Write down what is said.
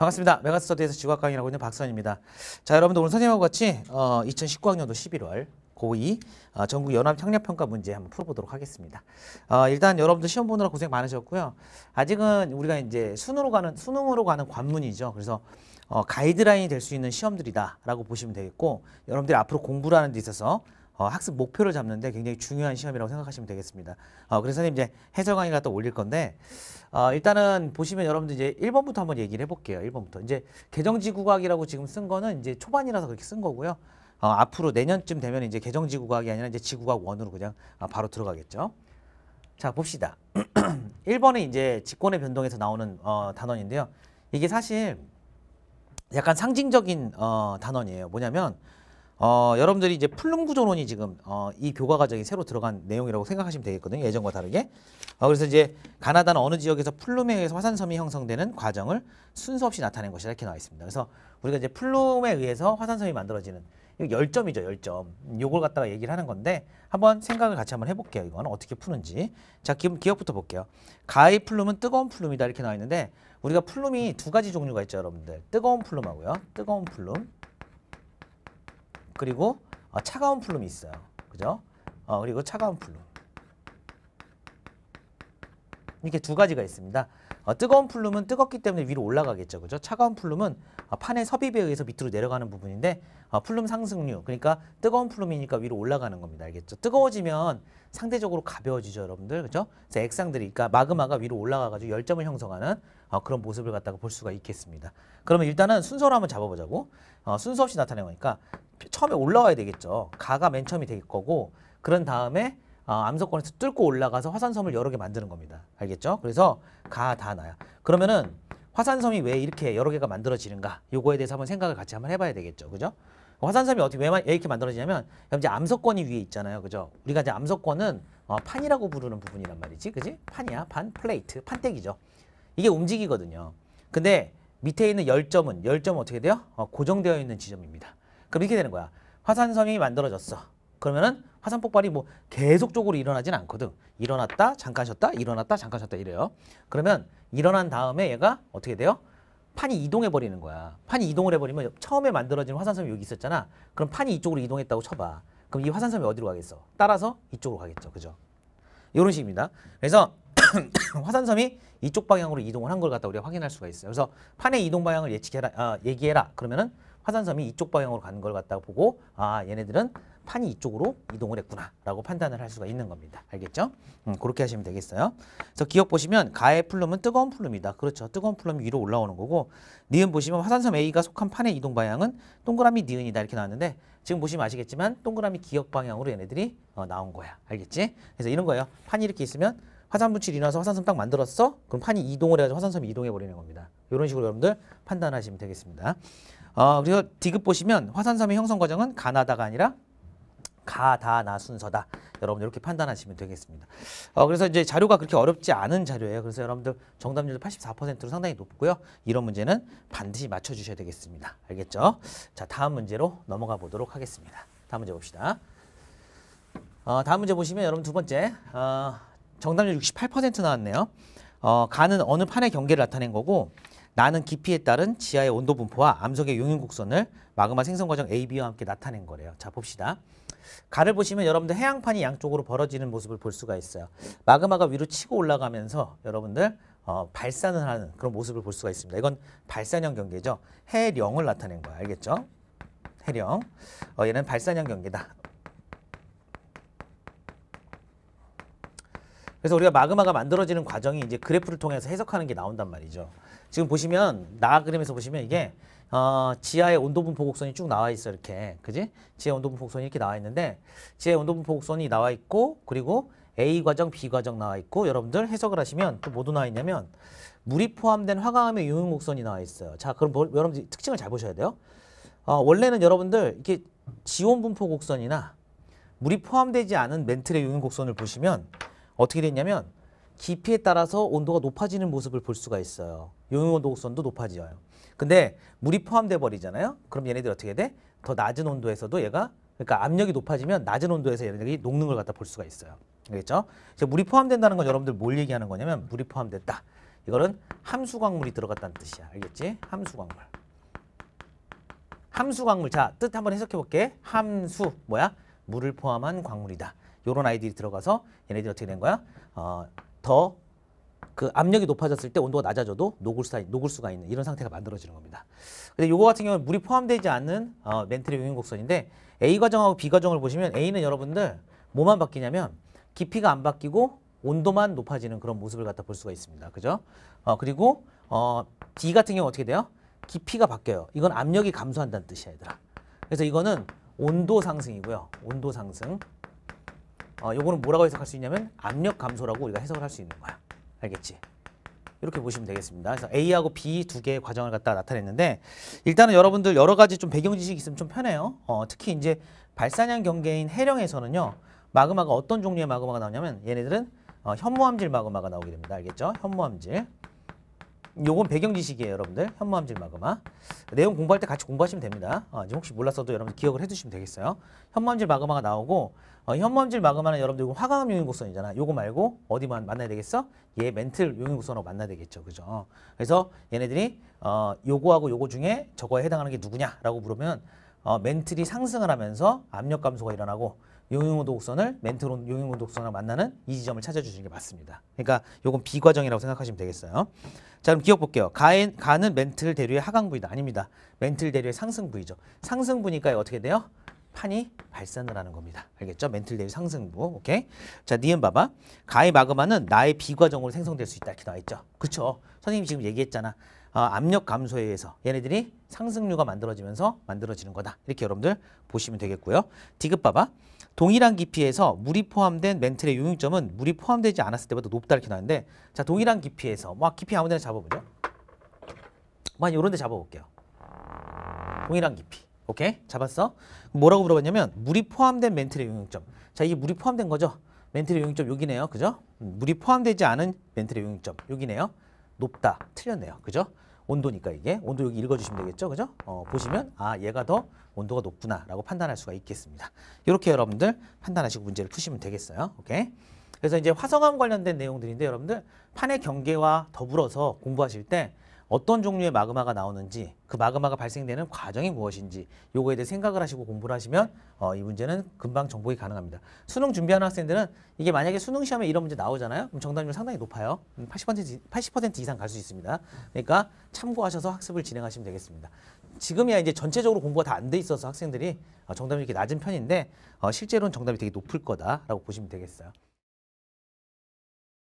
반갑습니다. 메가스터디에서 지구학 강의라고 있는 박선입니다. 자, 여러분들 오늘 선생님하고 같이 어, 2019학년도 11월 고2 어, 전국 연합 학력평가 문제 한번 풀어보도록 하겠습니다. 어, 일단 여러분들 시험 보느라 고생 많으셨고요. 아직은 우리가 이제 수능으로 가는 수능으로 가는 관문이죠. 그래서 어, 가이드라인이 될 수 있는 시험들이다라고 보시면 되겠고 여러분들이 앞으로 공부를 하는 데 있어서 어, 학습 목표를 잡는데 굉장히 중요한 시험이라고 생각하시면 되겠습니다. 어, 그래서 이제 해설 강의 갖다 올릴 건데 어, 일단은 보시면 여러분들 이제 1번부터 한번 얘기를 해볼게요. 1번부터 이제 개정지구과학이라고 지금 쓴 거는 이제 초반이라서 그렇게 쓴 거고요. 어, 앞으로 내년쯤 되면 이제 개정지구과학이 아니라 이제 지구과학 원으로 그냥 어, 바로 들어가겠죠. 자 봅시다. 1번은 이제 직권의 변동에서 나오는 어, 단원인데요. 이게 사실 약간 상징적인 어, 단원이에요. 뭐냐면 어, 여러분들이 이제 플룸 구조론이 지금 어, 이 교과 과정이 새로 들어간 내용이라고 생각하시면 되겠거든요. 예전과 다르게. 어, 그래서 이제 가나다는 어느 지역에서 플룸에 의해서 화산섬이 형성되는 과정을 순서 없이 나타낸 것이라 이렇게 나와 있습니다. 그래서 우리가 이제 플룸에 의해서 화산섬이 만들어지는 이거 열점이죠, 열점. 요걸 갖다가 얘기를 하는 건데 한번 생각을 같이 한번 해볼게요. 이건 어떻게 푸는지. 자, 기, 기억부터 볼게요. 가이 플룸은 뜨거운 플룸이다 이렇게 나와 있는데 우리가 플룸이 두 가지 종류가 있죠, 여러분들. 뜨거운 플룸하고요. 뜨거운 플룸. 그리고 어, 차가운 플룸이 있어요. 그죠? 어, 그리고 차가운 플룸. 이렇게 두 가지가 있습니다. 어, 뜨거운 플룸은 뜨겁기 때문에 위로 올라가겠죠. 그죠? 차가운 플룸은 어, 판의 섭입에 의해서 밑으로 내려가는 부분인데 어, 플룸 상승류, 그러니까 뜨거운 플룸이니까 위로 올라가는 겁니다. 알겠죠? 뜨거워지면 상대적으로 가벼워지죠, 여러분들. 그죠? 그래서 액상들이, 그러니까 마그마가 위로 올라가가지고 열점을 형성하는 어, 그런 모습을 갖다가 볼 수가 있겠습니다. 그러면 일단은 순서를 한번 잡아보자고. 어, 순서 없이 나타낸 내 거니까 처음에 올라와야 되겠죠. 가가 맨 처음이 될 거고 그런 다음에 어, 암석권에서 뚫고 올라가서 화산섬을 여러 개 만드는 겁니다. 알겠죠? 그래서 가, 다, 나야. 그러면은 화산섬이 왜 이렇게 여러 개가 만들어지는가? 요거에 대해서 한번 생각을 같이 한번 해봐야 되겠죠. 그죠? 화산섬이 어떻게 왜, 이렇게 만들어지냐면 이제 암석권이 위에 있잖아요. 그죠? 우리가 이제 암석권은 어, 판이라고 부르는 부분이란 말이지. 그지? 판이야. 판, 플레이트, 판때기죠. 이게 움직이거든요. 근데 밑에 있는 열점은 열점 어떻게 돼요? 어, 고정되어 있는 지점입니다. 그럼 이렇게 되는 거야. 화산섬이 만들어졌어. 그러면은 화산 폭발이 뭐 계속적으로 일어나진 않거든. 일어났다, 잠깐 쉬었다, 일어났다, 잠깐 쉬었다 이래요. 그러면 일어난 다음에 얘가 어떻게 돼요? 판이 이동해 버리는 거야. 판이 이동을 해 버리면 처음에 만들어진 화산섬이 여기 있었잖아. 그럼 판이 이쪽으로 이동했다고 쳐 봐. 그럼 이 화산섬이 어디로 가겠어? 따라서 이쪽으로 가겠죠. 그죠? 이런 식입니다. 그래서 화산섬이 이쪽 방향으로 이동을 한 걸 갖다 우리가 확인할 수가 있어요. 그래서 판의 이동 방향을 예측해라, 아, 얘기해라. 그러면은 화산섬이 이쪽 방향으로 가는 걸갖다 보고 아 얘네들은 판이 이쪽으로 이동을 했구나라고 판단을 할 수가 있는 겁니다. 알겠죠? 음, 그렇게 하시면 되겠어요. 그래서 기억 보시면 가의 플룸은 뜨거운 플룸이다. 그렇죠. 뜨거운 플룸 위로 올라오는 거고 니은 보시면 화산섬 A가 속한 판의 이동 방향은 동그라미 니은이다 이렇게 나왔는데 지금 보시면 아시겠지만 동그라미 기억 방향으로 얘네들이 어, 나온 거야. 알겠지? 그래서 이런 거예요. 판이 이렇게 있으면 화산 분출이 일어나서 화산섬 딱 만들었어? 그럼 판이 이동을 해가지고 화산섬이 이동해버리는 겁니다. 이런 식으로 여러분들 판단하시면 되겠습니다. 어, 그리고 디귿 보시면 화산섬의 형성 과정은 가나다가 아니라 가다나 순서다. 여러분 이렇게 판단하시면 되겠습니다. 어, 그래서 이제 자료가 그렇게 어렵지 않은 자료예요. 그래서 여러분들 정답률 84%로 상당히 높고요. 이런 문제는 반드시 맞춰주셔야 되겠습니다. 알겠죠? 자 다음 문제로 넘어가 보도록 하겠습니다. 다음 문제 봅시다. 어, 다음 문제 보시면 여러분 두 번째 어, 정답률 68% 나왔네요. 어, 가는 어느 판의 경계를 나타낸 거고 나는 깊이에 따른 지하의 온도 분포와 암석의 용융 곡선을 마그마 생성 과정 AB와 함께 나타낸 거래요. 자, 봅시다. 가를 보시면 여러분들 해양판이 양쪽으로 벌어지는 모습을 볼 수가 있어요. 마그마가 위로 치고 올라가면서 여러분들 어, 발산을 하는 그런 모습을 볼 수가 있습니다. 이건 발산형 경계죠. 해령을 나타낸 거야. 알겠죠? 해령. 어, 얘는 발산형 경계다. 그래서 우리가 마그마가 만들어지는 과정이 이제 그래프를 통해서 해석하는 게 나온단 말이죠. 지금 보시면 나 그림에서 보시면 이게 어, 지하의 온도분 보곡선이 쭉 나와 있어 이렇게 그지? 지하 온도분 보곡선이 이렇게 나와 있는데 지하 온도분 보곡선이 나와 있고 그리고 A 과정, B 과정 나와 있고 여러분들 해석을 하시면 또 뭐도 나와 있냐면 물이 포함된 화강암의 유형 곡선이 나와 있어요. 자 그럼 뭐, 여러분들 특징을 잘 보셔야 돼요. 어, 원래는 여러분들 이렇게 지온 분포 곡선이나 물이 포함되지 않은 멘틀의 유형 곡선을 보시면 어떻게 됐냐면 깊이에 따라서 온도가 높아지는 모습을 볼 수가 있어요. 용용온도 선도 높아져요. 근데 물이 포함돼 버리잖아요. 그럼 얘네들 어떻게 돼? 더 낮은 온도에서도 얘가 그러니까 압력이 높아지면 낮은 온도에서 얘네들이 녹는 걸 갖다 볼 수가 있어요. 알겠죠? 이제 물이 포함된다는 건 여러분들 뭘 얘기하는 거냐면 물이 포함됐다. 이거는 함수광물이 들어갔다는 뜻이야. 알겠지? 함수광물. 함수광물. 자, 뜻 한번 해석해 볼게. 함수 뭐야? 물을 포함한 광물이다. 요런 아이들이 들어가서 얘네들이 어떻게 된 거야? 어, 더 그 압력이 높아졌을 때 온도가 낮아져도 녹을, 수, 녹을 수가 있는 이런 상태가 만들어지는 겁니다. 근데 요거 같은 경우는 물이 포함되지 않는 어, 멘트리 용융곡선인데 A 과정하고 B 과정을 보시면 A는 여러분들 뭐만 바뀌냐면 깊이가 안 바뀌고 온도만 높아지는 그런 모습을 갖다 볼 수가 있습니다. 그죠? 어, 그리고 어, B 같은 경우 어떻게 돼요? 깊이가 바뀌어요. 이건 압력이 감소한다는 뜻이야, 얘들아. 그래서 이거는 온도 상승이고요. 온도 상승. 어, 요거는 뭐라고 해석할 수 있냐면 압력 감소라고 우리가 해석을 할 수 있는 거야. 알겠지? 이렇게 보시면 되겠습니다. 그래서 A하고 B 두 개의 과정을 갖다 나타냈는데 일단은 여러분들 여러 가지 좀 배경 지식이 있으면 좀 편해요. 어, 특히 이제 발산량 경계인 해령에서는요. 마그마가 어떤 종류의 마그마가 나오냐면 얘네들은 어, 현무암질 마그마가 나오게 됩니다. 알겠죠? 현무암질. 요건 배경 지식이에요, 여러분들. 현무암질 마그마. 내용 공부할 때 같이 공부하시면 됩니다. 어, 혹시 몰랐어도 여러분 기억을 해두시면 되겠어요. 현무암질 마그마가 나오고 어, 현무암질 마그마는 여러분들 이거 화강암 용인곡선이잖아. 요거 말고 어디만 만나야 되겠어? 얘 멘틀 용인곡선으로 만나야 되겠죠, 그죠? 그래서 얘네들이 어, 요거하고 요거 중에 저거에 해당하는 게 누구냐라고 물으면 어, 멘틀이 상승을 하면서 압력 감소가 일어나고 용용호 독선을 멘트론 용용호 독선을 만나는 이 지점을 찾아주시는 게 맞습니다. 그러니까 요건 비과정이라고 생각하시면 되겠어요. 자 그럼 기억 볼게요. 가엔, 가는 멘틀 대류의 하강 부위다 아닙니다. 멘틀 대류의 상승 부위죠. 상승 부니까 어떻게 돼요? 판이 발산을 하는 겁니다. 알겠죠? 멘틀데이 상승부. 오케이. 자, 니은 봐봐. 가의 마그마는 나의 비과정으로 생성될 수 있다. 이렇게 나와 있죠. 그쵸? 선생님이 지금 얘기했잖아. 어, 압력 감소에 의해서 얘네들이 상승류가 만들어지면서 만들어지는 거다. 이렇게 여러분들 보시면 되겠고요. 디귿 봐봐. 동일한 깊이에서 물이 포함된 멘틀의 용융점은 물이 포함되지 않았을 때보다 높다 이렇게 나왔는데 자 동일한 깊이에서 막 뭐, 깊이 아무 데나 잡아보죠. 만 요런 데 잡아볼게요. 동일한 깊이. 오케이? 잡았어? 뭐라고 물어봤냐면 물이 포함된 멘트의 용역점. 자, 이게 물이 포함된 거죠? 멘트의 용역점 여기네요. 그죠? 음, 물이 포함되지 않은 멘트의 용역점 여기네요. 높다. 틀렸네요. 그죠? 온도니까 이게. 온도 여기 읽어주시면 되겠죠? 그죠? 어, 보시면 아, 얘가 더 온도가 높구나 라고 판단할 수가 있겠습니다. 이렇게 여러분들 판단하시고 문제를 푸시면 되겠어요. 오케이? 그래서 이제 화성암 관련된 내용들인데 여러분들 판의 경계와 더불어서 공부하실 때 어떤 종류의 마그마가 나오는지 그 마그마가 발생되는 과정이 무엇인지 요거에 대해 생각을 하시고 공부를 하시면 어, 이 문제는 금방 정복이 가능합니다. 수능 준비하는 학생들은 이게 만약에 수능 시험에 이런 문제 나오잖아요. 그럼 정답률 상당히 높아요. 80% 음, 80% 이상 갈 수 있습니다. 그러니까 참고하셔서 학습을 진행하시면 되겠습니다. 지금이야 이제 전체적으로 공부가 다 안 돼 있어서 학생들이 어, 정답률이 이렇게 낮은 편인데 어, 실제로는 정답이 되게 높을 거다라고 보시면 되겠어요.